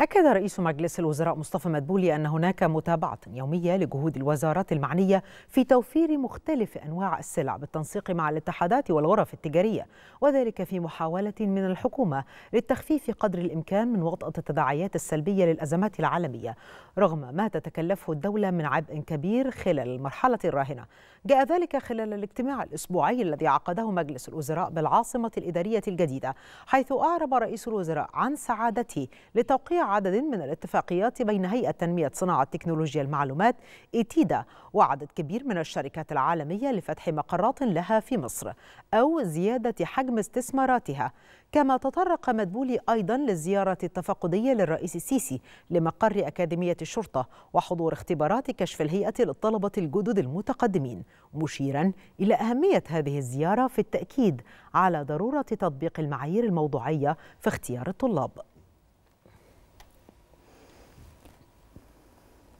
أكد رئيس مجلس الوزراء مصطفى مدبولي أن هناك متابعة يومية لجهود الوزارات المعنية في توفير مختلف أنواع السلع بالتنسيق مع الاتحادات والغرف التجارية وذلك في محاولة من الحكومة للتخفيف قدر الإمكان من وطأة التداعيات السلبية للأزمات العالمية رغم ما تتكلفه الدولة من عبء كبير خلال المرحلة الراهنة جاء ذلك خلال الاجتماع الأسبوعي الذي عقده مجلس الوزراء بالعاصمة الإدارية الجديدة حيث أعرب رئيس الوزراء عن سعادته لتوقيع عدد من الاتفاقيات بين هيئة تنمية صناعة تكنولوجيا المعلومات إتيدا وعدد كبير من الشركات العالمية لفتح مقرات لها في مصر أو زيادة حجم استثماراتها كما تطرق مدبولي أيضا للزيارة التفقدية للرئيس السيسي لمقر أكاديمية الشرطة وحضور اختبارات كشف الهيئة للطلبة الجدد المتقدمين مشيرا إلى أهمية هذه الزيارة في التأكيد على ضرورة تطبيق المعايير الموضوعية في اختيار الطلاب